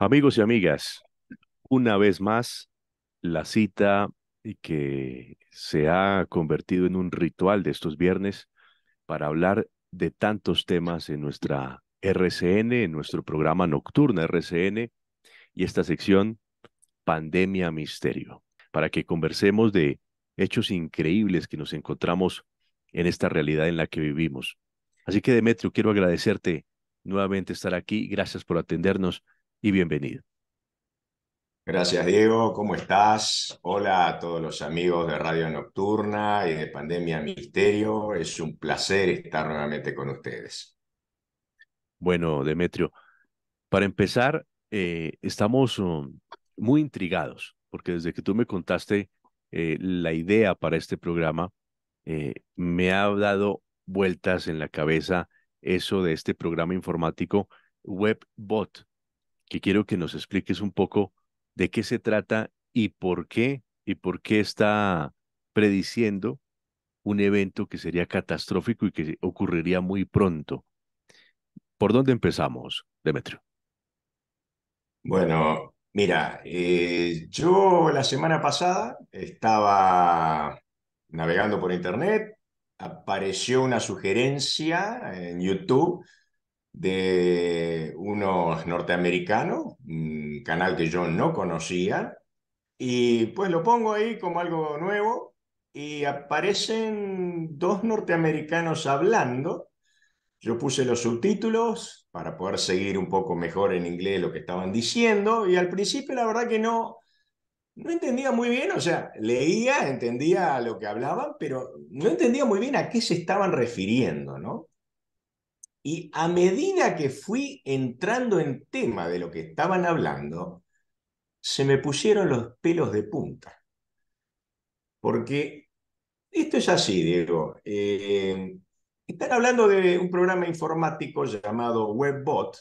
Amigos y amigas, una vez más, la cita que se ha convertido en un ritual de estos viernes para hablar de tantos temas en nuestra RCN, en nuestro programa nocturno RCN y esta sección Pandemia Misterio, para que conversemos de hechos increíbles que nos encontramos en esta realidad en la que vivimos. Así que Demetrio, quiero agradecerte nuevamente estar aquí. Gracias por atendernos y bienvenido. Gracias, Diego. ¿Cómo estás? Hola a todos los amigos de Radio Nocturna y de Pandemia Misterio. Es un placer estar nuevamente con ustedes. Bueno, Demetrio, para empezar, eh, estamos um, muy intrigados, porque desde que tú me contaste eh, la idea para este programa, eh, me ha dado vueltas en la cabeza eso de este programa informático WebBot, que quiero que nos expliques un poco de qué se trata y por qué, y por qué está prediciendo un evento que sería catastrófico y que ocurriría muy pronto. ¿Por dónde empezamos, Demetrio? Bueno, mira, eh, yo la semana pasada estaba navegando por internet, apareció una sugerencia en YouTube de unos norteamericanos, un canal que yo no conocía, y pues lo pongo ahí como algo nuevo y aparecen dos norteamericanos hablando. Yo puse los subtítulos para poder seguir un poco mejor en inglés lo que estaban diciendo y al principio la verdad que no, no entendía muy bien, o sea, leía, entendía lo que hablaban, pero no entendía muy bien a qué se estaban refiriendo, ¿no? Y a medida que fui entrando en tema de lo que estaban hablando, se me pusieron los pelos de punta. Porque esto es así, Diego. Eh, están hablando de un programa informático llamado WebBot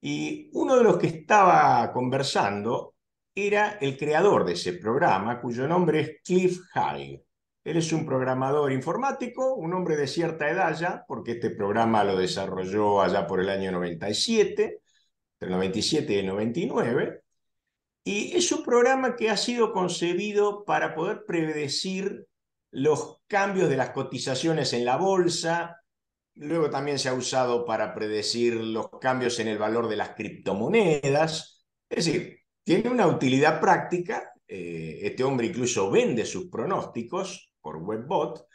y uno de los que estaba conversando era el creador de ese programa, cuyo nombre es Cliff High. Él es un programador informático, un hombre de cierta edad ya, porque este programa lo desarrolló allá por el año 97, entre el 97 y el 99, y es un programa que ha sido concebido para poder predecir los cambios de las cotizaciones en la bolsa, luego también se ha usado para predecir los cambios en el valor de las criptomonedas, es decir, tiene una utilidad práctica, eh, este hombre incluso vende sus pronósticos, por WebBot,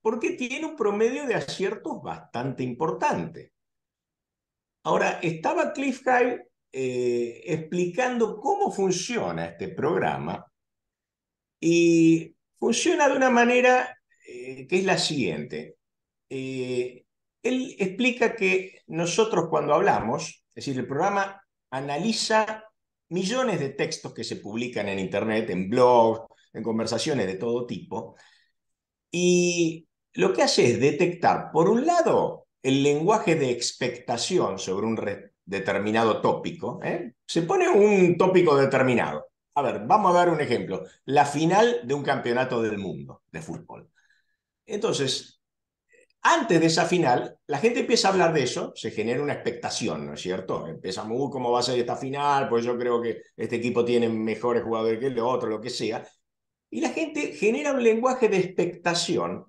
porque tiene un promedio de aciertos bastante importante. Ahora, estaba Cliff High eh, explicando cómo funciona este programa y funciona de una manera eh, que es la siguiente. Eh, él explica que nosotros cuando hablamos, es decir, el programa analiza millones de textos que se publican en Internet, en blogs, en conversaciones de todo tipo, y lo que hace es detectar, por un lado, el lenguaje de expectación sobre un determinado tópico. ¿eh? Se pone un tópico determinado. A ver, vamos a dar un ejemplo. La final de un campeonato del mundo de fútbol. Entonces, antes de esa final, la gente empieza a hablar de eso, se genera una expectación, ¿no es cierto? Empezamos, uy, uh, ¿cómo va a ser esta final? Pues yo creo que este equipo tiene mejores jugadores que el otro, lo que sea. Y la gente genera un lenguaje de expectación,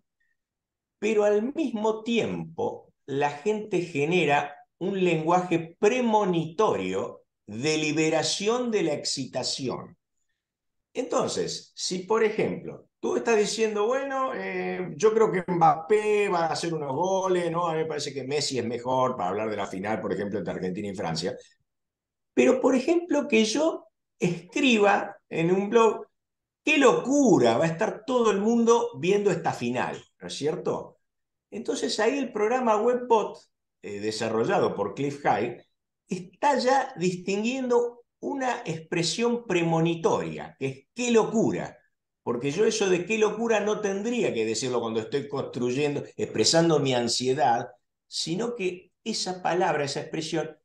pero al mismo tiempo la gente genera un lenguaje premonitorio de liberación de la excitación. Entonces, si por ejemplo tú estás diciendo, bueno, eh, yo creo que Mbappé va a hacer unos goles, ¿no? A mí me parece que Messi es mejor para hablar de la final, por ejemplo, entre Argentina y Francia. Pero, por ejemplo, que yo escriba en un blog, ¡Qué locura! Va a estar todo el mundo viendo esta final, ¿no es cierto? Entonces ahí el programa WebBot, eh, desarrollado por Cliff Hyde, está ya distinguiendo una expresión premonitoria, que es qué locura. Porque yo eso de qué locura no tendría que decirlo cuando estoy construyendo, expresando mi ansiedad, sino que esa palabra, esa expresión,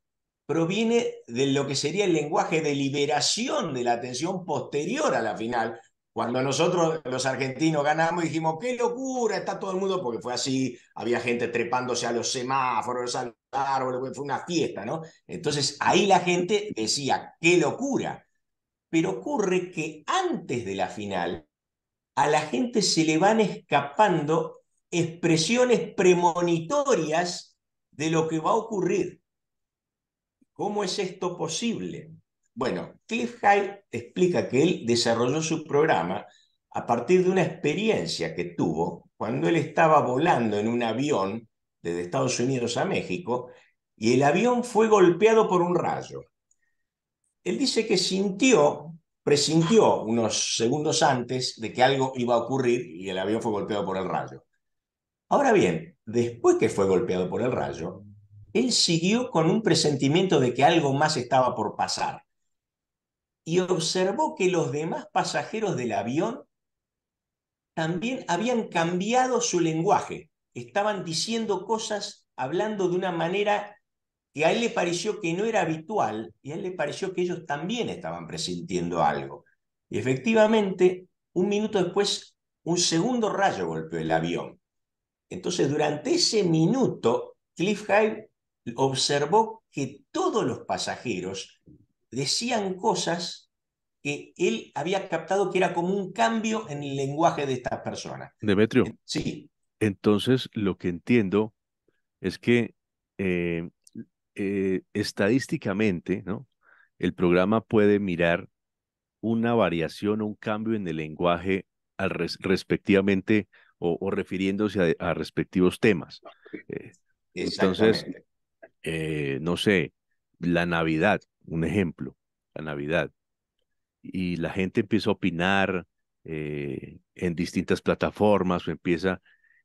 proviene de lo que sería el lenguaje de liberación de la atención posterior a la final, cuando nosotros, los argentinos, ganamos, dijimos, qué locura, está todo el mundo, porque fue así, había gente trepándose a los semáforos, a los árboles, fue una fiesta, ¿no? Entonces ahí la gente decía, qué locura. Pero ocurre que antes de la final, a la gente se le van escapando expresiones premonitorias de lo que va a ocurrir. ¿Cómo es esto posible? Bueno, Cliff Hyde explica que él desarrolló su programa a partir de una experiencia que tuvo cuando él estaba volando en un avión desde Estados Unidos a México y el avión fue golpeado por un rayo. Él dice que sintió, presintió unos segundos antes de que algo iba a ocurrir y el avión fue golpeado por el rayo. Ahora bien, después que fue golpeado por el rayo, él siguió con un presentimiento de que algo más estaba por pasar y observó que los demás pasajeros del avión también habían cambiado su lenguaje, estaban diciendo cosas, hablando de una manera que a él le pareció que no era habitual y a él le pareció que ellos también estaban presintiendo algo. Y efectivamente, un minuto después, un segundo rayo golpeó el avión. Entonces, durante ese minuto, Cliff Hyde observó que todos los pasajeros decían cosas que él había captado que era como un cambio en el lenguaje de esta persona. Demetrio. Sí. Entonces, lo que entiendo es que eh, eh, estadísticamente, ¿no? El programa puede mirar una variación o un cambio en el lenguaje al respectivamente o, refiriéndose a, respectivos temas. Eh, entonces, no sé, la Navidad, un ejemplo, la Navidad. Y la gente empieza a opinar eh, en distintas plataformas o empieza,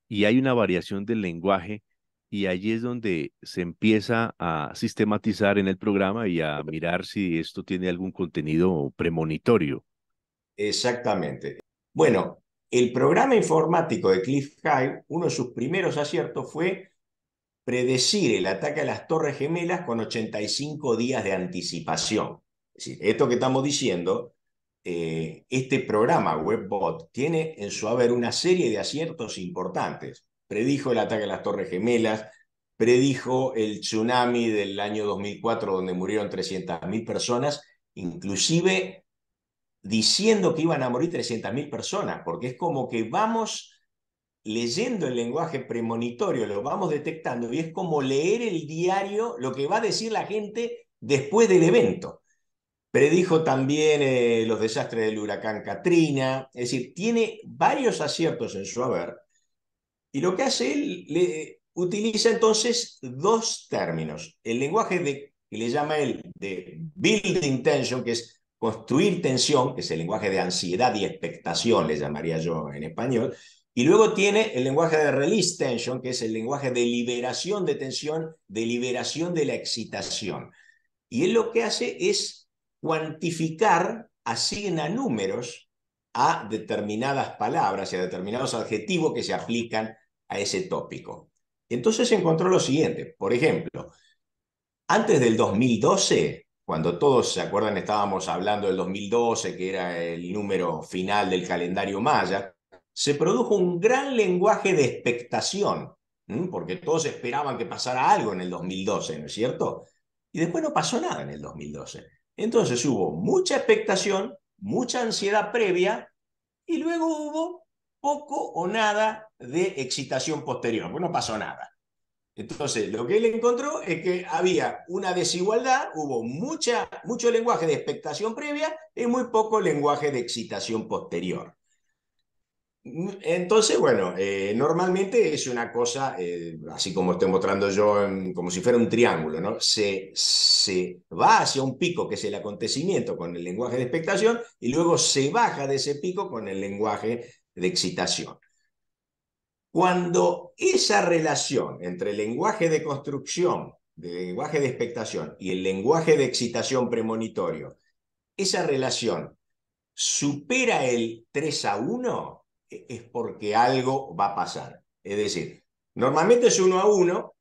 y hay una variación del lenguaje y allí es donde se empieza a sistematizar en el programa y a mirar si esto tiene algún contenido premonitorio. Exactamente. Bueno, el programa informático de Cliff High, uno de sus primeros aciertos fue predecir el ataque a las Torres Gemelas con 85 días de anticipación. Es decir, esto que estamos diciendo, eh, este programa WebBot tiene en su haber una serie de aciertos importantes. Predijo el ataque a las Torres Gemelas, predijo el tsunami del año 2004 donde murieron 300.000 personas, inclusive diciendo que iban a morir 300.000 personas, porque es como que vamos leyendo el lenguaje premonitorio, lo vamos detectando y es como leer el diario, lo que va a decir la gente después del evento. Predijo también eh, los desastres del huracán Katrina, es decir, tiene varios aciertos en su haber. Y lo que hace él, le, utiliza entonces dos términos. El lenguaje de, que le llama él de building tension, que es construir tensión, que es el lenguaje de ansiedad y expectación, le llamaría yo en español, y luego tiene el lenguaje de release tension, que es el lenguaje de liberación de tensión, de liberación de la excitación. Y él lo que hace es cuantificar, asigna números a determinadas palabras y a determinados adjetivos que se aplican a ese tópico. Entonces encontró lo siguiente, por ejemplo, antes del 2012, cuando todos se acuerdan estábamos hablando del 2012, que era el número final del calendario maya, se produjo un gran lenguaje de expectación, porque todos esperaban que pasara algo en el 2012, ¿no es cierto? Y después no pasó nada en el 2012. Entonces hubo mucha expectación, mucha ansiedad previa y luego hubo poco o nada de excitación posterior, pues no pasó nada. Entonces, lo que él encontró es que había una desigualdad, hubo mucha, mucho lenguaje de expectación previa y muy poco lenguaje de excitación posterior. Mm, entonces, bueno, eh, normalmente es una cosa, eh, así como estoy mostrando yo, como si fuera un triángulo, ¿no? Se, se va hacia un pico, que es el acontecimiento, con el lenguaje de expectación, y luego se baja de ese pico con el lenguaje de excitación. Cuando esa relación entre el lenguaje de construcción, el lenguaje de expectación y el lenguaje de excitación premonitorio, esa relación supera el 3 a 1, es porque algo va a pasar. Es decir, normalmente es uno a uno,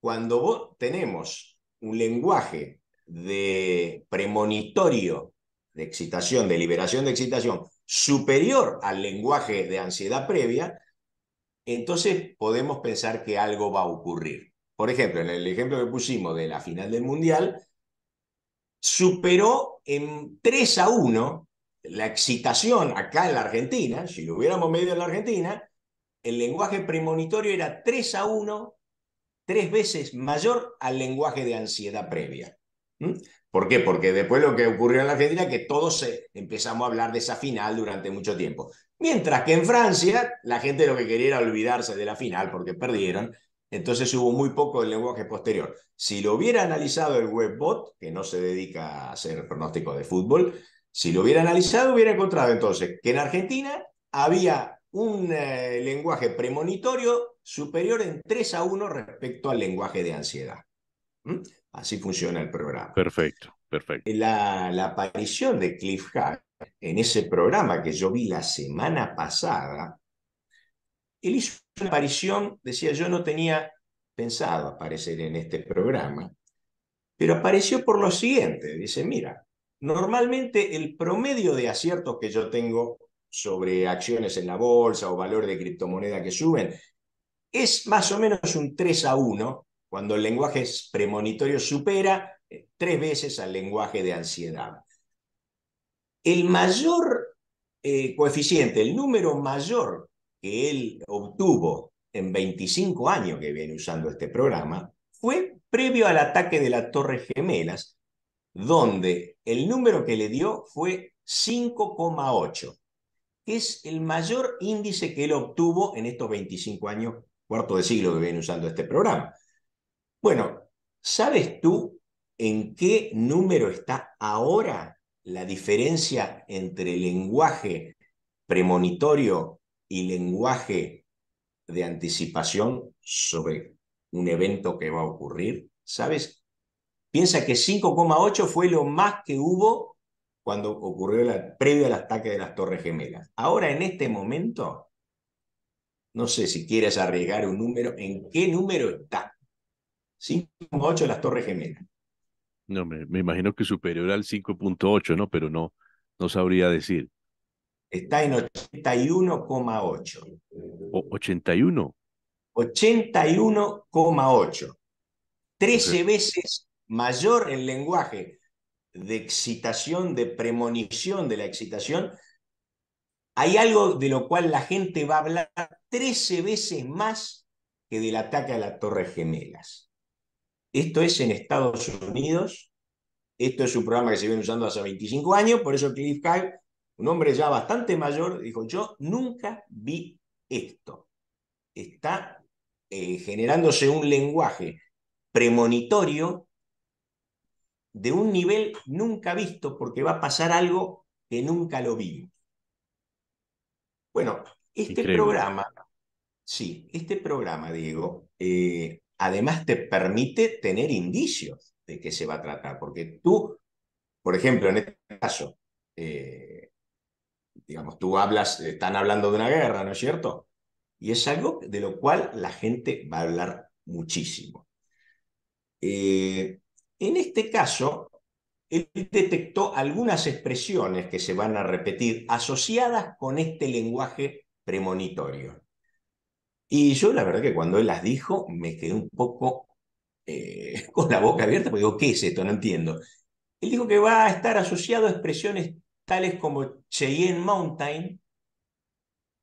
cuando tenemos un lenguaje de premonitorio de excitación, de liberación de excitación, superior al lenguaje de ansiedad previa, entonces podemos pensar que algo va a ocurrir. Por ejemplo, en el ejemplo que pusimos de la final del Mundial, superó en 3 a 1 la excitación acá en la Argentina, si lo hubiéramos medido en la Argentina, el lenguaje premonitorio era 3 a 1, tres veces mayor al lenguaje de ansiedad previa. ¿Mm? ¿Por qué? Porque después lo que ocurrió en la Argentina que todos se, eh, empezamos a hablar de esa final durante mucho tiempo. Mientras que en Francia la gente lo que quería era olvidarse de la final porque perdieron, entonces hubo muy poco del lenguaje posterior. Si lo hubiera analizado el webbot, que no se dedica a hacer pronóstico de fútbol, si lo hubiera analizado, hubiera encontrado entonces que en Argentina había un eh, lenguaje premonitorio superior en 3 a 1 respecto al lenguaje de ansiedad. ¿Mm? Así funciona el programa. Perfecto, perfecto. Eh, la, aparición de Cliff hack en ese programa que yo vi la semana pasada, él hizo una aparición, decía, yo no tenía pensado aparecer en este programa, pero apareció por lo siguiente, dice, mira, Normalmente el promedio de aciertos que yo tengo sobre acciones en la bolsa o valor de criptomoneda que suben es más o menos un 3 a 1 cuando el lenguaje premonitorio supera eh, tres veces al lenguaje de ansiedad. El mayor eh, coeficiente, el número mayor que él obtuvo en 25 años que viene usando este programa, fue previo al ataque de la Torre Gemelas, donde el número que le dio fue 5,8, que es el mayor índice que él obtuvo en estos 25 años, cuarto de siglo que viene usando este programa. Bueno, ¿sabes tú en qué número está ahora la diferencia entre lenguaje premonitorio y lenguaje de anticipación sobre un evento que va a ocurrir? ¿Sabes Piensa que 5,8 fue lo más que hubo cuando ocurrió el previo al ataque de las Torres Gemelas. Ahora, en este momento, no sé si quieres arriesgar un número, ¿en qué número está? 5,8 las Torres Gemelas. No, me, imagino que superior al 5.8, ¿no? Pero no, no sabría decir. Está en 81,8. ¿81? 81,8. 13 veces mayor en lenguaje de excitación, de premonición de la excitación, hay algo de lo cual la gente va a hablar 13 veces más que del ataque a la Torre Gemelas. Esto es en Estados Unidos, esto es un programa que se viene usando hace 25 años, por eso Cliff Kyle, un hombre ya bastante mayor, dijo, yo nunca vi esto. Está eh, generándose un lenguaje premonitorio de un nivel nunca visto porque va a pasar algo que nunca lo vimos. Bueno, este programa, sí, este programa, Diego, eh, además te permite tener indicios de qué se va a tratar, porque tú, por ejemplo, en este caso, eh, digamos, tú hablas, están hablando de una guerra, ¿no es cierto? Y es algo de lo cual la gente va a hablar muchísimo. Eh, en este caso, él detectó algunas expresiones que se van a repetir asociadas con este lenguaje premonitorio. Y yo la verdad que cuando él las dijo me quedé un poco eh, con la boca abierta, porque digo, ¿qué es esto? No entiendo. Él dijo que va a estar asociado a expresiones tales como Cheyenne Mountain,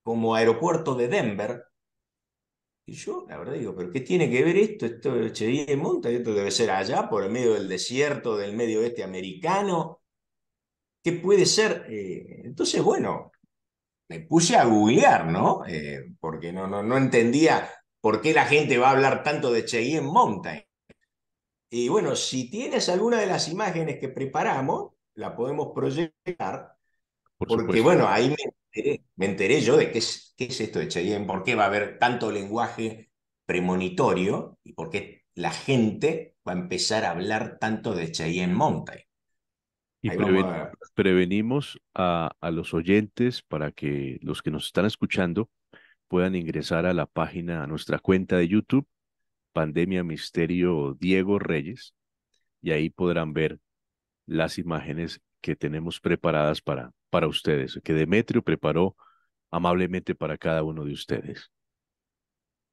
como aeropuerto de Denver, y yo, la verdad, digo, ¿pero qué tiene que ver esto? Esto de Cheyenne Monta, esto debe ser allá, por el medio del desierto, del medio oeste americano. ¿Qué puede ser? Eh, entonces, bueno, me puse a googlear, ¿no? Eh, porque no, no, no entendía por qué la gente va a hablar tanto de Cheyenne Mountain. Y bueno, si tienes alguna de las imágenes que preparamos, la podemos proyectar, porque bueno, ahí me, me enteré yo de qué es, esto de Cheyenne, por qué va a haber tanto lenguaje premonitorio y por qué la gente va a empezar a hablar tanto de Cheyenne Mountain. Y prevenimos a, a, los oyentes para que los que nos están escuchando puedan ingresar a la página, a nuestra cuenta de YouTube, Pandemia Misterio Diego Reyes, y ahí podrán ver las imágenes que tenemos preparadas para, para ustedes, que Demetrio preparó amablemente para cada uno de ustedes.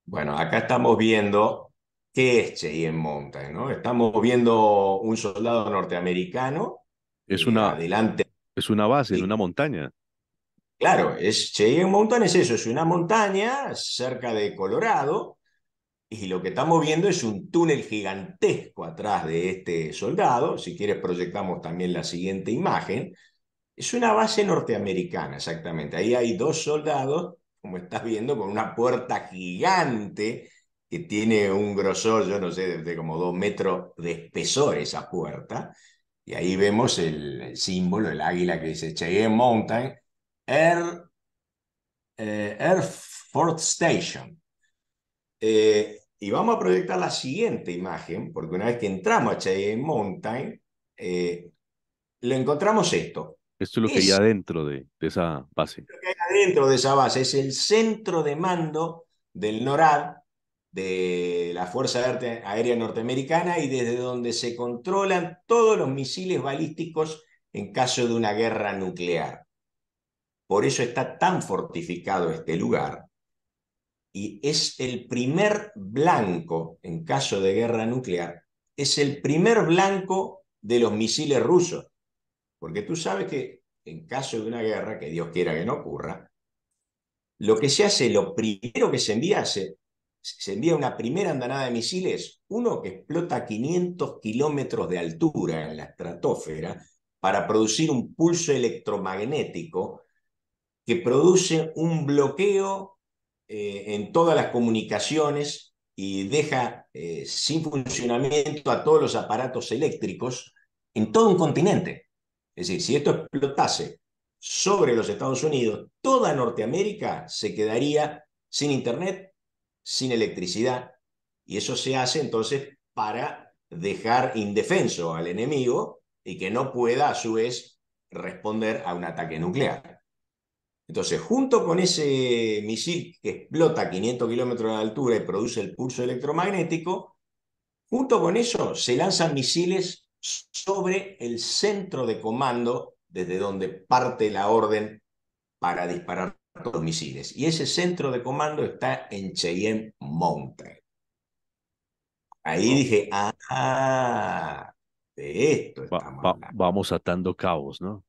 Bueno, acá estamos viendo qué es Cheyenne Mountain, ¿no? Estamos viendo un soldado norteamericano. Es eh, una, adelante. Es una base, una montaña. Claro, es, Cheyenne Mountain es eso, es una montaña cerca de Colorado, y lo que estamos viendo es un túnel gigantesco atrás de este soldado. Si quieres, proyectamos también la siguiente imagen. Es una base norteamericana, exactamente. Ahí hay dos soldados, como estás viendo, con una puerta gigante que tiene un grosor, yo no sé, de como dos metros de espesor esa puerta. Y ahí vemos el, símbolo, el águila que dice Cheyenne Mountain, Air, eh, Air Force Station. Eh, y vamos a proyectar la siguiente imagen, porque una vez que entramos a Cheyenne Mountain, eh, lo encontramos esto. Esto es lo que hay adentro de, esa base. Lo que hay adentro de esa base es el centro de mando del NORAD, de la Fuerza Aérea Norteamericana, y desde donde se controlan todos los misiles balísticos en caso de una guerra nuclear. Por eso está tan fortificado este lugar, y es el primer blanco, en caso de guerra nuclear, es el primer blanco de los misiles rusos. Porque tú sabes que en caso de una guerra, que Dios quiera que no ocurra, lo que se hace, lo primero que se envía, se, se envía una primera andanada de misiles, uno que explota a 500 kilómetros de altura en la estratosfera para producir un pulso electromagnético que produce un bloqueo eh, en todas las comunicaciones y deja eh, sin funcionamiento a todos los aparatos eléctricos en todo un continente. Es decir, si esto explotase sobre los Estados Unidos, toda Norteamérica se quedaría sin Internet, sin electricidad, y eso se hace entonces para dejar indefenso al enemigo y que no pueda a su vez responder a un ataque nuclear. Entonces, junto con ese misil que explota a 500 kilómetros de altura y produce el pulso electromagnético, junto con eso se lanzan misiles sobre el centro de comando desde donde parte la orden para disparar los misiles. Y ese centro de comando está en Cheyenne Mountain. Ahí dije, ah, esto estamos Vamos atando cabos, ¿no?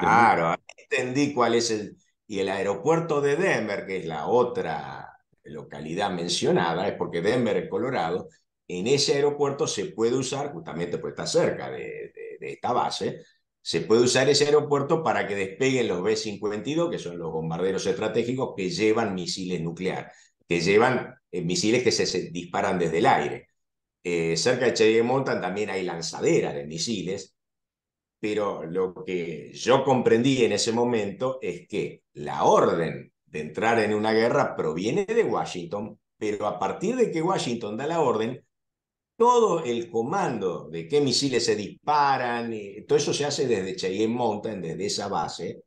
Claro, entendí cuál es el... Y el aeropuerto de Denver, que es la otra localidad mencionada, es porque Denver es Colorado, en ese aeropuerto se puede usar, justamente porque está cerca de, de, esta base, se puede usar ese aeropuerto para que despeguen los B-52, que son los bombarderos estratégicos que llevan misiles nucleares, que llevan eh, misiles que se, disparan desde el aire. Eh, cerca de Cheyenne Mountain también hay lanzaderas de misiles pero lo que yo comprendí en ese momento es que la orden de entrar en una guerra proviene de Washington, pero a partir de que Washington da la orden, todo el comando de qué misiles se disparan, eh, todo eso se hace desde Cheyenne Mountain, desde esa base.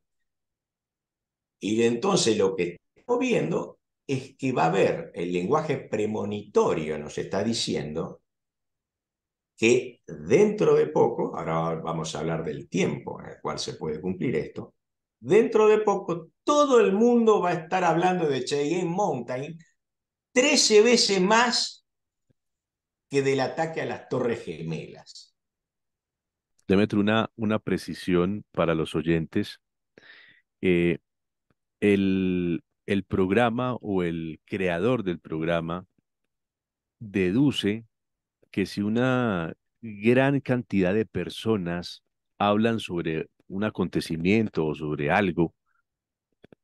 Y entonces lo que estamos viendo es que va a haber el lenguaje premonitorio, nos está diciendo, que dentro de poco, ahora vamos a hablar del tiempo en el cual se puede cumplir esto, dentro de poco todo el mundo va a estar hablando de Cheyenne Mountain 13 veces más que del ataque a las Torres Gemelas. Demetrio, una, una precisión para los oyentes. Eh, el, el programa o el creador del programa deduce que si una gran cantidad de personas hablan sobre un acontecimiento o sobre algo,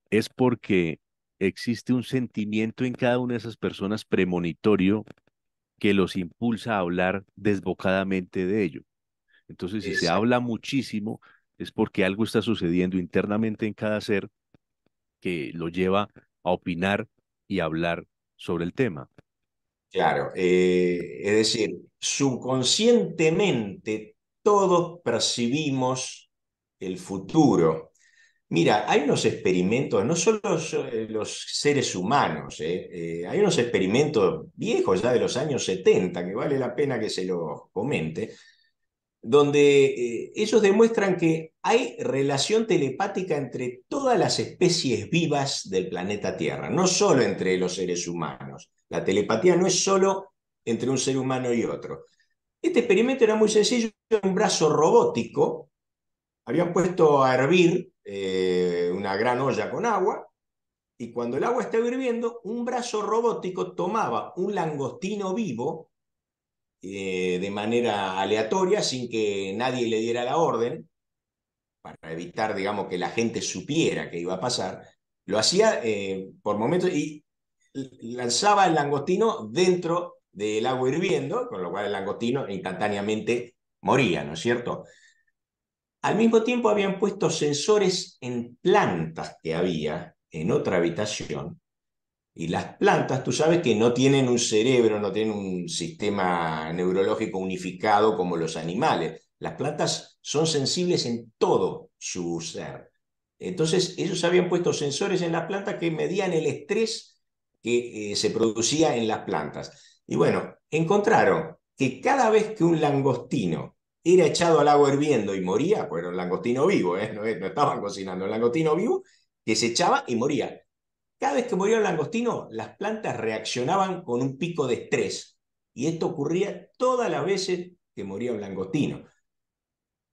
es porque existe un sentimiento en cada una de esas personas premonitorio que los impulsa a hablar desbocadamente de ello. Entonces, si se habla muchísimo, es porque algo está sucediendo internamente en cada ser que lo lleva a opinar y hablar sobre el tema. Claro, eh, es decir, subconscientemente todos percibimos el futuro. Mira, hay unos experimentos, no solo eh, los, seres humanos, eh, hay unos experimentos viejos ya de los años 70, que vale la pena que se los comente, donde ellos demuestran que hay relación telepática entre todas las especies vivas del planeta Tierra, no solo entre los seres humanos. La telepatía no es solo entre un ser humano y otro. Este experimento era muy sencillo, un brazo robótico, habían puesto a hervir eh, una gran olla con agua, y cuando el agua estaba hirviendo, un brazo robótico tomaba un langostino vivo eh, de manera aleatoria, sin que nadie le diera la orden, para evitar, digamos, que la gente supiera que iba a pasar, lo hacía eh, por momentos, y lanzaba el langostino dentro del agua hirviendo, con lo cual el langostino instantáneamente moría, ¿no es cierto? Al mismo tiempo habían puesto sensores en plantas que había en otra habitación, y las plantas, tú sabes que no tienen un cerebro, no tienen un sistema neurológico unificado como los animales. Las plantas son sensibles en todo su ser. Entonces, ellos habían puesto sensores en las plantas que medían el estrés que eh, se producía en las plantas. Y bueno, encontraron que cada vez que un langostino era echado al agua hirviendo y moría, pues era un langostino vivo, ¿eh? no, estaban cocinando, un langostino vivo que se echaba y moría. Cada vez que moría un langostino, las plantas reaccionaban con un pico de estrés. Y esto ocurría todas las veces que moría un langostino.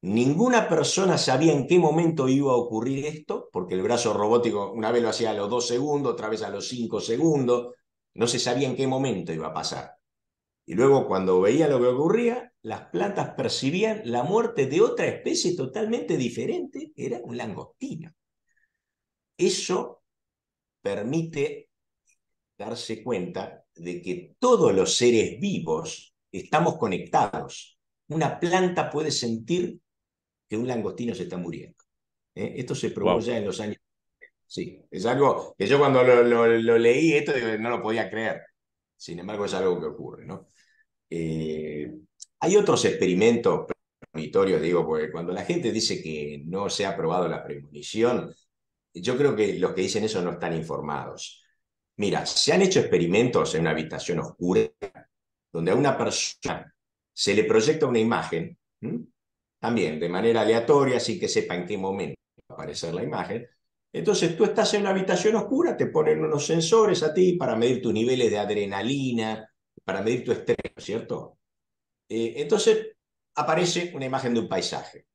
Ninguna persona sabía en qué momento iba a ocurrir esto, porque el brazo robótico una vez lo hacía a los dos segundos, otra vez a los cinco segundos, no se sabía en qué momento iba a pasar. Y luego cuando veía lo que ocurría, las plantas percibían la muerte de otra especie totalmente diferente, era un langostino. Eso permite darse cuenta de que todos los seres vivos estamos conectados. Una planta puede sentir que un langostino se está muriendo. ¿eh? Esto se probó ya en los años. Sí, es algo que yo cuando lo, leí, esto no lo podía creer. Sin embargo, es algo que ocurre. ¿no? Eh, hay otros experimentos premonitorios, digo, porque cuando la gente dice que no se ha probado la premonición, yo creo que los que dicen eso no están informados. Mira, se han hecho experimentos en una habitación oscura donde a una persona se le proyecta una imagen, también de manera aleatoria, así que sepa en qué momento va a aparecer la imagen. Entonces tú estás en una habitación oscura, te ponen unos sensores a ti para medir tus niveles de adrenalina, para medir tu estrés, ¿cierto? Eh, entonces aparece una imagen de un paisaje.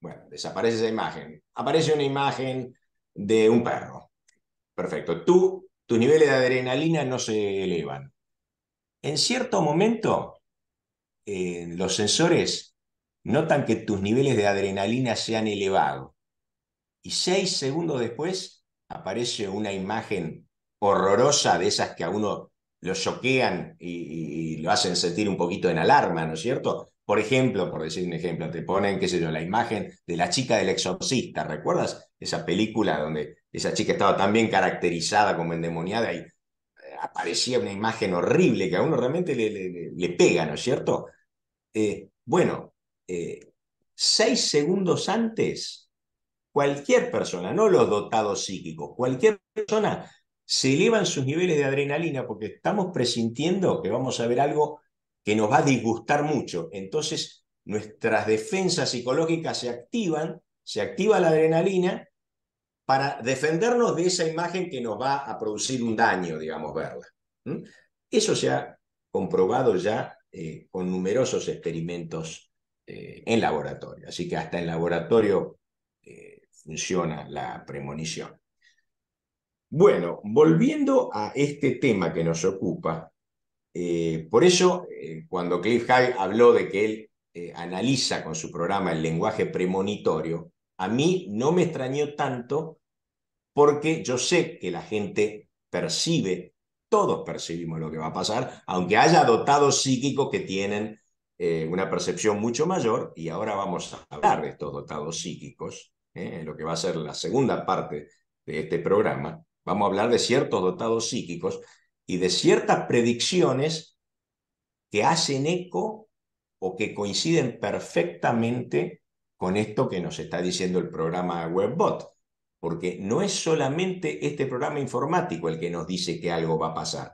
Bueno, desaparece esa imagen. Aparece una imagen de un perro. Perfecto. Tú, tus niveles de adrenalina no se elevan. En cierto momento, eh, los sensores notan que tus niveles de adrenalina se han elevado. Y seis segundos después aparece una imagen horrorosa de esas que a uno lo choquean y, lo hacen sentir un poquito en alarma, ¿no es cierto? Por ejemplo, por decir un ejemplo, te ponen, qué sé yo, la imagen de la chica del exorcista, ¿recuerdas esa película donde esa chica estaba tan bien caracterizada como endemoniada y eh, aparecía una imagen horrible que a uno realmente le, pega, ¿no es cierto? Eh, bueno, eh, seis segundos antes, cualquier persona, no los dotados psíquicos, cualquier persona se elevan sus niveles de adrenalina porque estamos presintiendo que vamos a ver algo que nos va a disgustar mucho. Entonces, nuestras defensas psicológicas se activan, se activa la adrenalina para defendernos de esa imagen que nos va a producir un daño, digamos, verla. Eso se ha comprobado ya eh, con numerosos experimentos eh, en laboratorio. Así que hasta en laboratorio eh, funciona la premonición. Bueno, volviendo a este tema que nos ocupa, eh, por eso cuando Cliff High habló de que él analiza con su programa el lenguaje premonitorio, a mí no me extrañó tanto porque yo sé que la gente percibe, todos percibimos lo que va a pasar, aunque haya dotados psíquicos que tienen eh, una percepción mucho mayor y ahora vamos a hablar de estos dotados psíquicos, ¿eh? en lo que va a ser la segunda parte de este programa. Vamos a hablar de ciertos dotados psíquicos y de ciertas predicciones que hacen eco o que coinciden perfectamente con esto que nos está diciendo el programa WebBot, porque no es solamente este programa informático el que nos dice que algo va a pasar.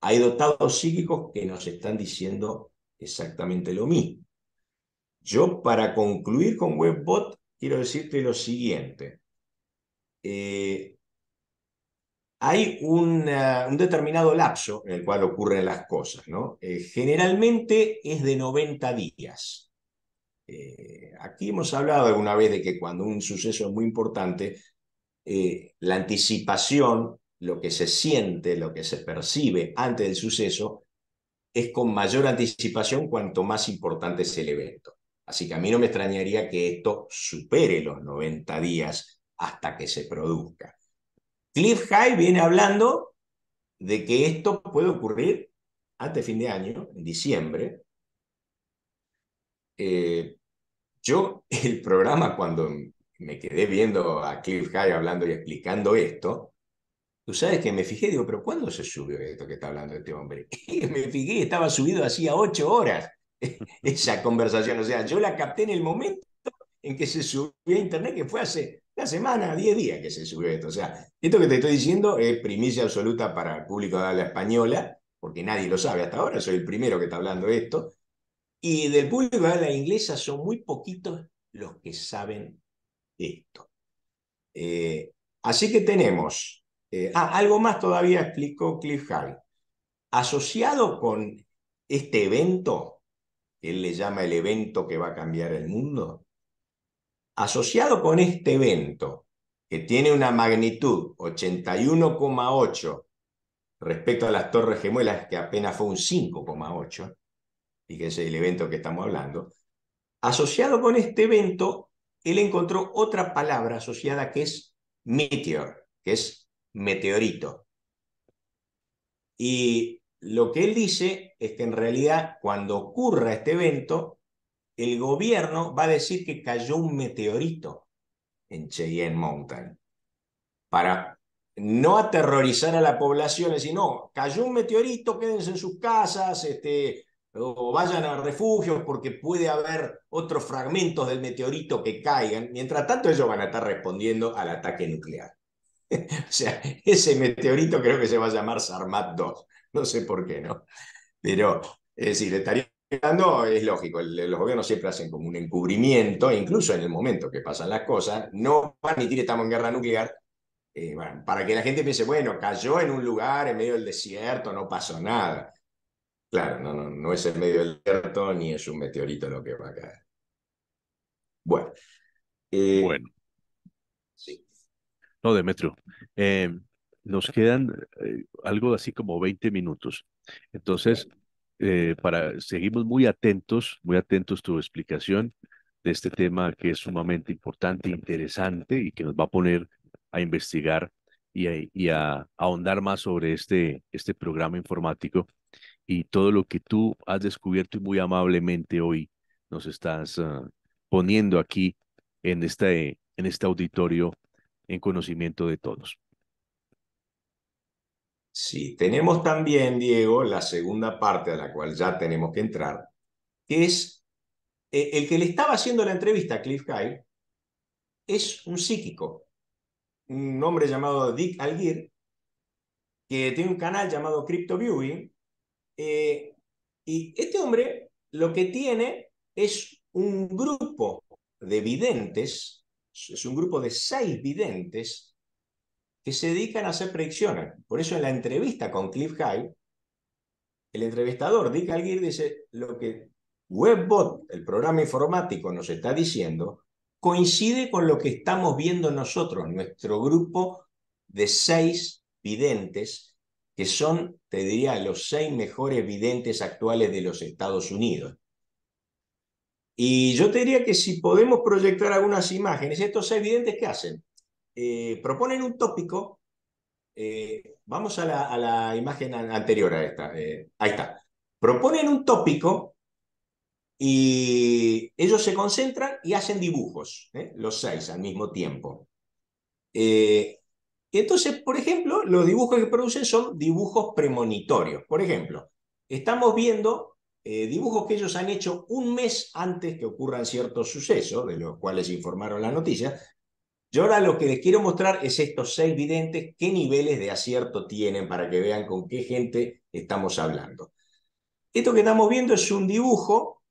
Hay dotados psíquicos que nos están diciendo exactamente lo mismo. Yo para concluir con Webbot quiero decirte lo siguiente. Eh, hay un determinado lapso en el cual ocurren las cosas. ¿no? Eh, generalmente es de 90 días. Eh, aquí hemos hablado alguna vez de que cuando un suceso es muy importante, la anticipación, lo que se siente, lo que se percibe antes del suceso, es con mayor anticipación cuanto más importante es el evento. Así que a mí no me extrañaría que esto supere los 90 días hasta que se produzca. Cliff High viene hablando de que esto puede ocurrir antes fin de año, en diciembre. Eh, yo, el programa, cuando me quedé viendo a Cliff High hablando y explicando esto, Tú sabes que me fijé, digo, pero ¿cuándo se subió esto que está hablando este hombre? me fijé, estaba subido hacía ocho horas esa conversación. O sea, yo la capté en el momento en que se subió a internet, que fue hace una semana, diez días que se subió esto. O sea, esto que te estoy diciendo es primicia absoluta para el público de habla española, porque nadie lo sabe hasta ahora, soy el primero que está hablando de esto. Y del público de habla inglesa son muy poquitos los que saben esto. Eh, así que tenemos ah, algo más todavía explicó Cliff Hall. Asociado con este evento, él le llama el evento que va a cambiar el mundo, asociado con este evento, que tiene una magnitud 81,8 respecto a las Torres Gemelas, que apenas fue un 5,8, y que es el evento que estamos hablando, asociado con este evento, él encontró otra palabra asociada que es meteor, que es meteorito. Y lo que él dice es que en realidad cuando ocurra este evento, el gobierno va a decir que cayó un meteorito en Cheyenne Mountain para no aterrorizar a la población, decir, no, cayó un meteorito, quédense en sus casas, este, o vayan a refugios porque puede haber otros fragmentos del meteorito que caigan. Mientras tanto, ellos van a estar respondiendo al ataque nuclear. o sea, ese meteorito creo que se va a llamar Sarmat 2. No sé por qué, ¿no? Pero, es decir, estaría dando, es lógico, los gobiernos siempre hacen como un encubrimiento, e incluso en el momento que pasan las cosas, no van a admitir estamos en guerra nuclear, eh, para que la gente piense, bueno, cayó en un lugar en medio del desierto, no pasó nada. Claro, no, no, no es en medio del desierto ni es un meteorito lo que va a caer. Bueno. Eh, bueno no, Demetrio, eh, nos quedan eh, algo así como 20 minutos. Entonces, eh, para, seguimos muy atentos, muy atentos tu explicación de este tema que es sumamente importante, interesante y que nos va a poner a investigar y a, ahondar más sobre este, este programa informático y todo lo que tú has descubierto y muy amablemente hoy nos estás ah, poniendo aquí en este, en este auditorio en conocimiento de todos. Sí, tenemos también, Diego, la segunda parte a la cual ya tenemos que entrar, que es eh, el que le estaba haciendo la entrevista a Cliff Kyle es un psíquico, un hombre llamado Dick Algier, que tiene un canal llamado Crypto Viewing, eh, y este hombre lo que tiene es un grupo de videntes es un grupo de seis videntes que se dedican a hacer predicciones. Por eso en la entrevista con Cliff High, el entrevistador Dick Alguir dice, lo que WebBot, el programa informático, nos está diciendo, coincide con lo que estamos viendo nosotros, nuestro grupo de seis videntes, que son, te diría, los seis mejores videntes actuales de los Estados Unidos. Y yo te diría que si podemos proyectar algunas imágenes, estos evidentes, ¿qué hacen? Eh, proponen un tópico. Eh, vamos a la, imagen anterior a esta. Eh, ahí está. Proponen un tópico y ellos se concentran y hacen dibujos, los seis al mismo tiempo. entonces, por ejemplo, los dibujos que producen son dibujos premonitorios. Por ejemplo, estamos viendo eh, dibujos que ellos han hecho un mes antes que ocurran ciertos sucesos, de los cuales informaron la noticia. Yo ahora lo que les quiero mostrar es estos seis videntes, qué niveles de acierto tienen para que vean con qué gente estamos hablando. Esto que estamos viendo es un dibujo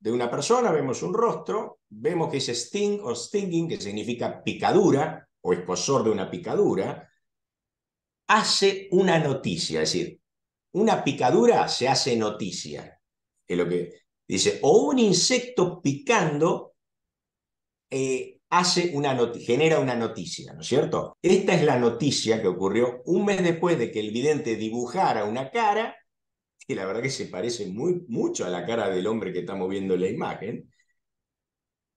de una persona, vemos un rostro, vemos que ese sting o stinging, que significa picadura o escosor de una picadura, hace una noticia, es decir, una picadura se hace noticia es lo que dice, o un insecto picando eh, hace una genera una noticia, ¿no es cierto? Esta es la noticia que ocurrió un mes después de que el vidente dibujara una cara, que la verdad que se parece muy, mucho a la cara del hombre que está moviendo la imagen,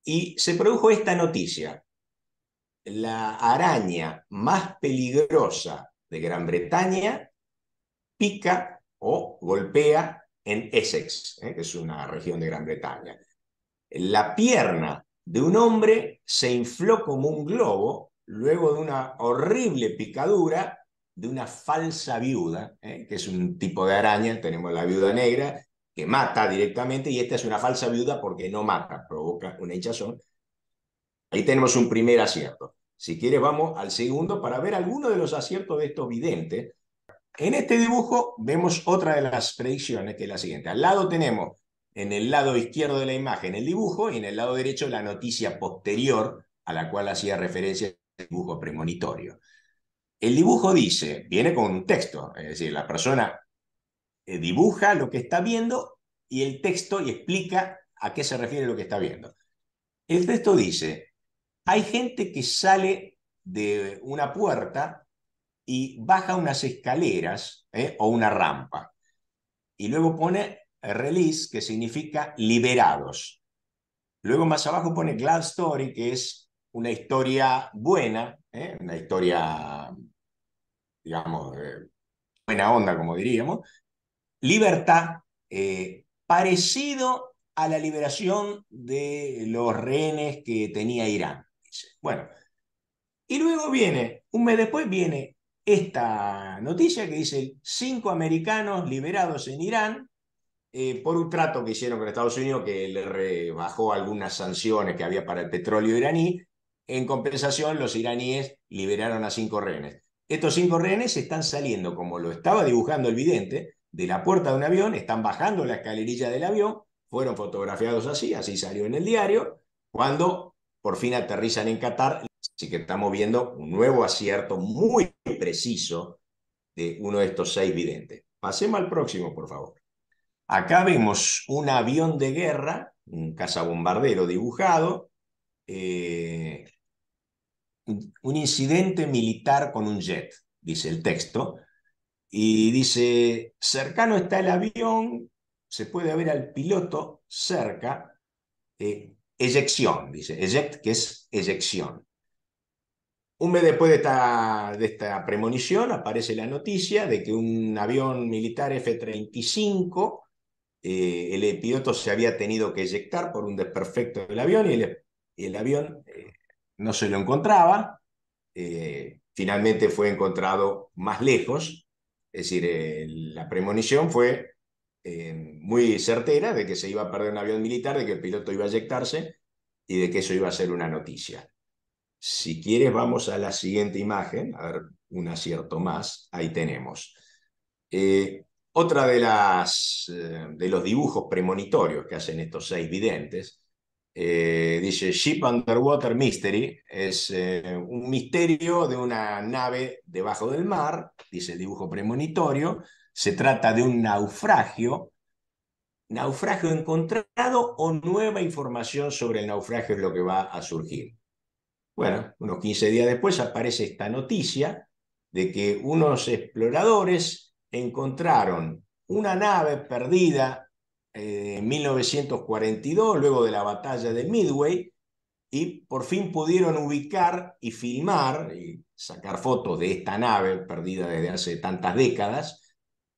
y se produjo esta noticia. La araña más peligrosa de Gran Bretaña pica o golpea en Essex, ¿eh? que es una región de Gran Bretaña. La pierna de un hombre se infló como un globo luego de una horrible picadura de una falsa viuda, ¿eh? que es un tipo de araña, tenemos la viuda negra, que mata directamente, y esta es una falsa viuda porque no mata, provoca una hinchazón. Ahí tenemos un primer acierto. Si quieres, vamos al segundo para ver alguno de los aciertos de estos videntes, en este dibujo vemos otra de las predicciones, que es la siguiente. Al lado tenemos, en el lado izquierdo de la imagen, el dibujo y en el lado derecho la noticia posterior a la cual hacía referencia el dibujo premonitorio. El dibujo dice, viene con un texto, es decir, la persona eh, dibuja lo que está viendo y el texto y explica a qué se refiere lo que está viendo. El texto dice, hay gente que sale de una puerta y baja unas escaleras ¿eh? o una rampa. Y luego pone release, que significa liberados. Luego más abajo pone Glad Story, que es una historia buena, ¿eh? una historia, digamos, eh, buena onda, como diríamos. Libertad, parecido a la liberación de los rehenes que tenía Irán. Bueno, y luego viene, un mes después viene esta noticia que dice cinco americanos liberados en Irán eh, por un trato que hicieron con Estados Unidos que le rebajó algunas sanciones que había para el petróleo iraní. En compensación, los iraníes liberaron a cinco rehenes. Estos cinco rehenes están saliendo, como lo estaba dibujando el vidente, de la puerta de un avión, están bajando la escalerilla del avión, fueron fotografiados así, así salió en el diario, cuando por fin aterrizan en Qatar. Así que estamos viendo un nuevo acierto muy preciso de uno de estos seis videntes. Pasemos al próximo, por favor. Acá vemos un avión de guerra, un cazabombardero dibujado, eh, un incidente militar con un jet, dice el texto, y dice, cercano está el avión, se puede ver al piloto cerca, eh, eyección, dice, eject, que es eyección. Un mes después de esta, premonición aparece la noticia de que un avión militar F-35, eh, el piloto se había tenido que eyectar por un desperfecto del avión y el, avión eh, no se lo encontraba. Eh, finalmente fue encontrado más lejos, es decir, la premonición fue muy certera de que se iba a perder un avión militar, de que el piloto iba a eyectarse y de que eso iba a ser una noticia. Si quieres, vamos a la siguiente imagen, a ver, un acierto más, ahí tenemos. Eh, otra de, las, eh, de los dibujos premonitorios que hacen estos seis videntes, eh, dice Ship Underwater Mystery, es un misterio de una nave debajo del mar, dice el dibujo premonitorio, se trata de un naufragio, naufragio encontrado o nueva información sobre el naufragio es lo que va a surgir. Bueno, unos 15 días después aparece esta noticia de que unos exploradores encontraron una nave perdida eh, en 1942, luego de la batalla de Midway, y por fin pudieron ubicar y filmar y sacar fotos de esta nave perdida desde hace tantas décadas,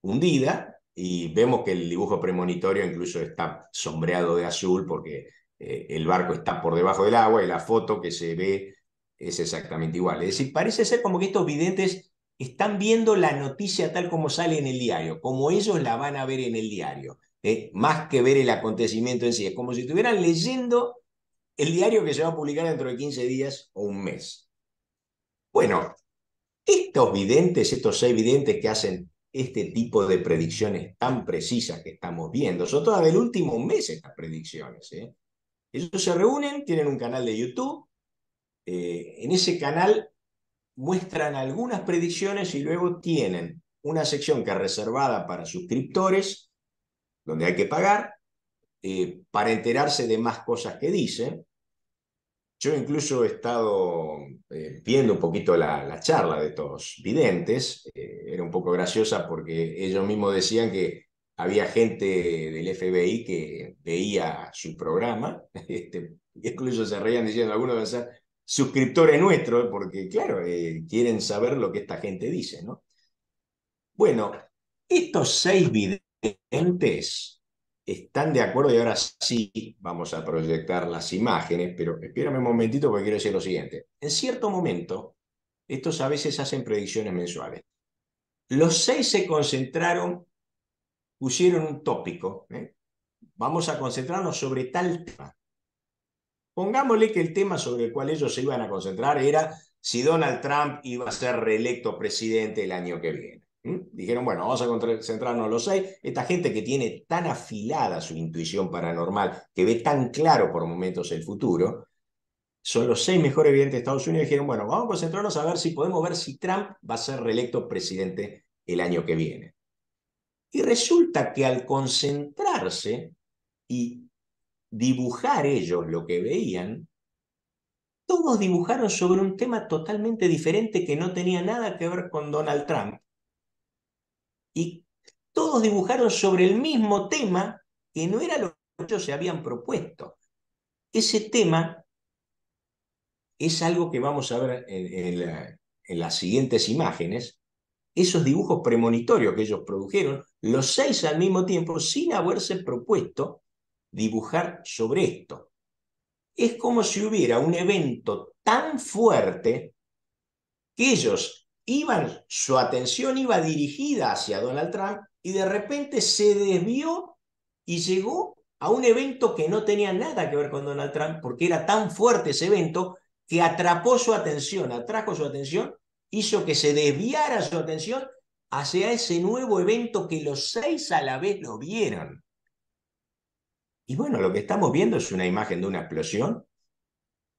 hundida, y vemos que el dibujo premonitorio incluso está sombreado de azul porque eh, el barco está por debajo del agua y la foto que se ve es exactamente igual. Es decir, parece ser como que estos videntes están viendo la noticia tal como sale en el diario, como ellos la van a ver en el diario, ¿eh? más que ver el acontecimiento en sí. Es como si estuvieran leyendo el diario que se va a publicar dentro de 15 días o un mes. Bueno, estos videntes, estos seis videntes que hacen este tipo de predicciones tan precisas que estamos viendo, son todas del último mes estas predicciones. ¿eh? Ellos se reúnen, tienen un canal de YouTube, eh, en ese canal muestran algunas predicciones y luego tienen una sección que es reservada para suscriptores, donde hay que pagar, eh, para enterarse de más cosas que dicen. Yo incluso he estado eh, viendo un poquito la, la, charla de estos videntes, era un poco graciosa porque ellos mismos decían que había gente del FBI que veía su programa, este, incluso se reían diciendo, algunos van a ser suscriptores nuestros, porque claro, eh, quieren saber lo que esta gente dice, ¿no? Bueno, estos seis videntes están de acuerdo y ahora sí vamos a proyectar las imágenes, pero espérame un momentito porque quiero decir lo siguiente. En cierto momento, estos a veces hacen predicciones mensuales. Los seis se concentraron pusieron un tópico. ¿eh? Vamos a concentrarnos sobre tal tema. Pongámosle que el tema sobre el cual ellos se iban a concentrar era si Donald Trump iba a ser reelecto presidente el año que viene. Dijeron, bueno, vamos a concentrarnos los seis. Esta gente que tiene tan afilada su intuición paranormal, que ve tan claro por momentos el futuro, son los seis mejores videntes de Estados Unidos. Dijeron, bueno, vamos a concentrarnos a ver si podemos ver si Trump va a ser reelecto presidente el año que viene. Y resulta que al concentrarse y dibujar ellos lo que veían, todos dibujaron sobre un tema totalmente diferente que no tenía nada que ver con Donald Trump. Y todos dibujaron sobre el mismo tema que no era lo que ellos se habían propuesto. Ese tema es algo que vamos a ver en, en las siguientes imágenes, esos dibujos premonitorios que ellos produjeron, los seis al mismo tiempo, sin haberse propuesto dibujar sobre esto. Es como si hubiera un evento tan fuerte que ellos iban, su atención iba dirigida hacia Donald Trump y de repente se desvió y llegó a un evento que no tenía nada que ver con Donald Trump porque era tan fuerte ese evento que atrapó su atención, atrajo su atención hizo que se desviara su atención hacia ese nuevo evento que los seis a la vez lo vieron. Y bueno, lo que estamos viendo es una imagen de una explosión.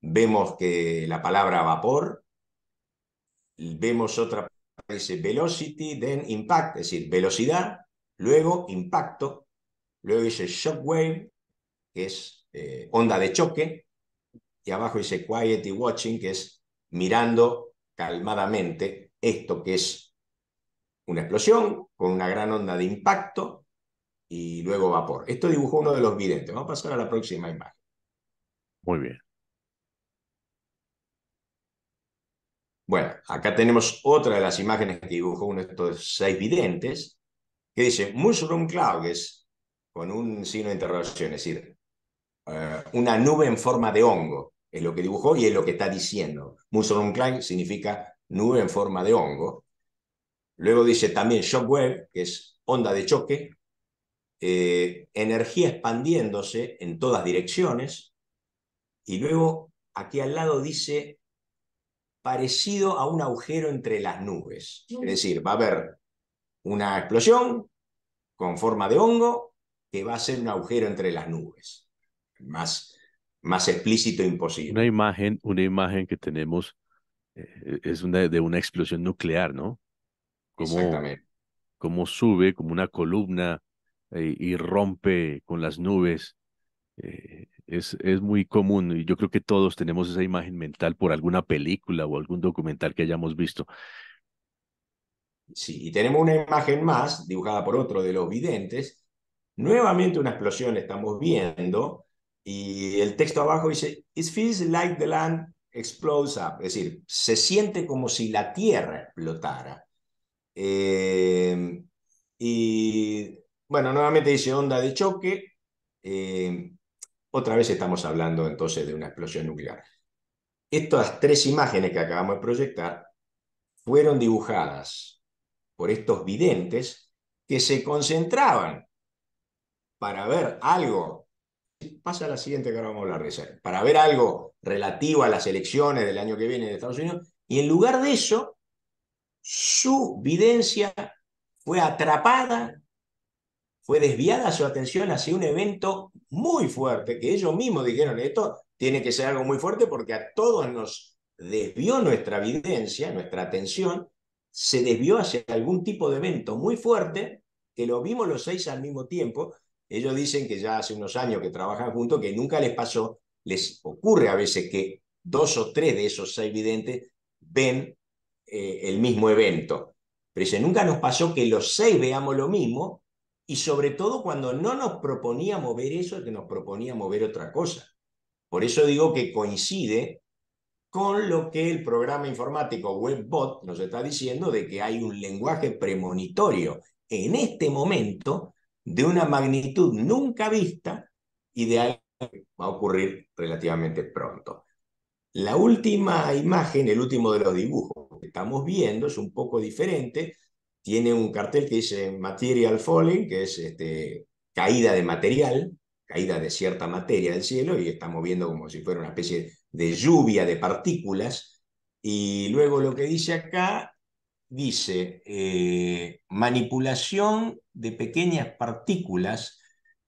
Vemos que la palabra vapor, vemos otra que dice velocity, then impact, es decir, velocidad, luego impacto, luego dice shockwave, que es eh, onda de choque, y abajo dice quietly watching, que es mirando calmadamente esto que es una explosión con una gran onda de impacto y luego vapor. Esto dibujó uno de los videntes. Vamos a pasar a la próxima imagen. Muy bien. Bueno, acá tenemos otra de las imágenes que dibujó uno de estos seis videntes, que dice Mushroom Clouds, con un signo de interrogación, es decir, eh, una nube en forma de hongo es lo que dibujó y es lo que está diciendo. Muson significa nube en forma de hongo. Luego dice también shockwave, que es onda de choque, eh, energía expandiéndose en todas direcciones. Y luego aquí al lado dice parecido a un agujero entre las nubes. Es mm. decir, va a haber una explosión con forma de hongo que va a ser un agujero entre las nubes. Más más explícito e imposible. Una imagen, una imagen que tenemos eh, es una, de una explosión nuclear, ¿no? Como, Exactamente. Como sube, como una columna eh, y rompe con las nubes. Eh, es, es muy común y yo creo que todos tenemos esa imagen mental por alguna película o algún documental que hayamos visto. Sí, y tenemos una imagen más, dibujada por otro de los videntes. Nuevamente una explosión estamos viendo, y el texto abajo dice, It feels like the land explodes up, es decir, se siente como si la tierra explotara. Eh, y bueno, nuevamente dice onda de choque. Eh, otra vez estamos hablando entonces de una explosión nuclear. Estas tres imágenes que acabamos de proyectar fueron dibujadas por estos videntes que se concentraban para ver algo pasa a la siguiente que ahora vamos a hablar de para ver algo relativo a las elecciones del año que viene de Estados Unidos, y en lugar de eso, su videncia fue atrapada, fue desviada su atención hacia un evento muy fuerte, que ellos mismos dijeron, esto tiene que ser algo muy fuerte porque a todos nos desvió nuestra videncia, nuestra atención, se desvió hacia algún tipo de evento muy fuerte, que lo vimos los seis al mismo tiempo, ellos dicen que ya hace unos años que trabajan juntos, que nunca les pasó, les ocurre a veces que dos o tres de esos seis videntes ven eh, el mismo evento. Pero nunca nos pasó que los seis veamos lo mismo y sobre todo cuando no nos proponía mover eso, que nos proponía mover otra cosa. Por eso digo que coincide con lo que el programa informático WebBot nos está diciendo de que hay un lenguaje premonitorio en este momento de una magnitud nunca vista y de algo que va a ocurrir relativamente pronto. La última imagen, el último de los dibujos que estamos viendo es un poco diferente. Tiene un cartel que dice Material Falling, que es este, caída de material, caída de cierta materia del cielo, y estamos viendo como si fuera una especie de lluvia de partículas. Y luego lo que dice acá, dice eh, manipulación de pequeñas partículas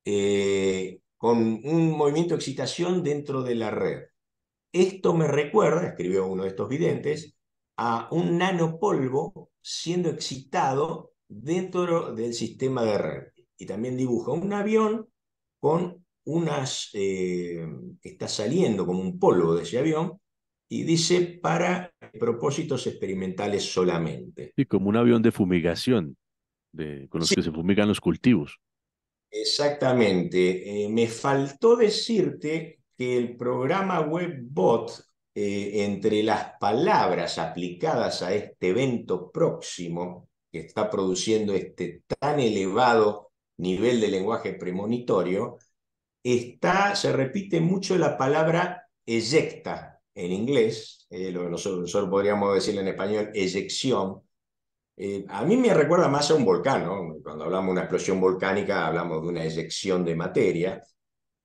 eh, con un movimiento de excitación dentro de la red. Esto me recuerda, escribió uno de estos videntes, a un nanopolvo siendo excitado dentro del sistema de red. Y también dibuja un avión con unas, eh, que está saliendo como un polvo de ese avión, y dice para propósitos experimentales solamente. Y como un avión de fumigación con los que se fumigan los cultivos. Exactamente. Eh, me faltó decirte que el programa WebBot, bot eh, entre las palabras aplicadas a este evento próximo, que está produciendo este tan elevado nivel de lenguaje premonitorio, está, se repite mucho la palabra eyecta en inglés, eh, nosotros, podríamos decir en español eyección, eh, a mí me recuerda más a un volcán, Cuando hablamos de una explosión volcánica, hablamos de una eyección de materia,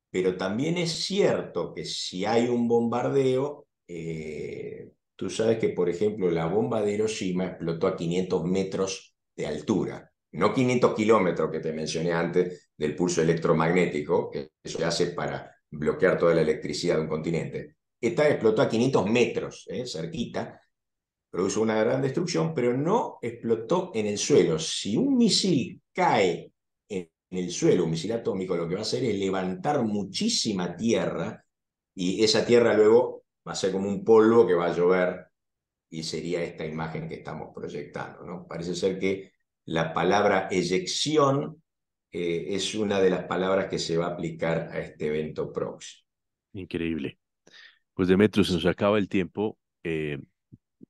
pero también es cierto que si hay un bombardeo, eh, tú sabes que, por ejemplo, la bomba de Hiroshima explotó a 500 metros de altura, no 500 kilómetros que te mencioné antes del pulso electromagnético, que se hace para bloquear toda la electricidad de un continente. Esta explotó a 500 metros, eh, cerquita, produjo una gran destrucción, pero no explotó en el suelo. Si un misil cae en el suelo, un misil atómico, lo que va a hacer es levantar muchísima tierra y esa tierra luego va a ser como un polvo que va a llover y sería esta imagen que estamos proyectando. ¿no? Parece ser que la palabra eyección eh, es una de las palabras que se va a aplicar a este evento próximo. Increíble. Pues Demetrio, se nos acaba el tiempo. Eh,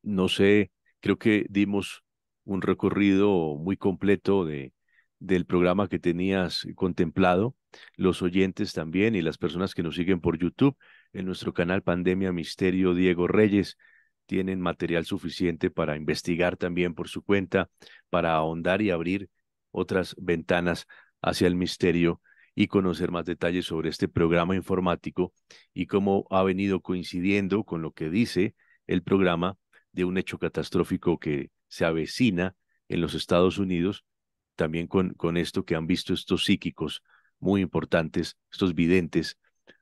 no sé, creo que dimos un recorrido muy completo de, del programa que tenías contemplado, los oyentes también y las personas que nos siguen por YouTube en nuestro canal Pandemia Misterio Diego Reyes tienen material suficiente para investigar también por su cuenta, para ahondar y abrir otras ventanas hacia el misterio y conocer más detalles sobre este programa informático y cómo ha venido coincidiendo con lo que dice el programa de un hecho catastrófico que se avecina en los Estados Unidos, también con, con esto que han visto estos psíquicos muy importantes, estos videntes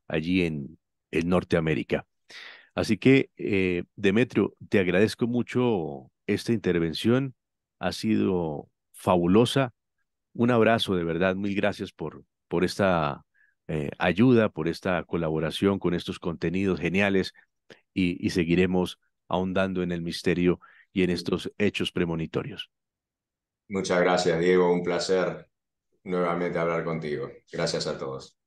allí en, Norteamérica. Así que, eh, Demetrio, te agradezco mucho esta intervención, ha sido fabulosa. Un abrazo, de verdad, mil gracias por, por esta eh, ayuda, por esta colaboración con estos contenidos geniales y, y seguiremos ahondando en el misterio y en estos hechos premonitorios. Muchas gracias, Diego. Un placer nuevamente hablar contigo. Gracias a todos.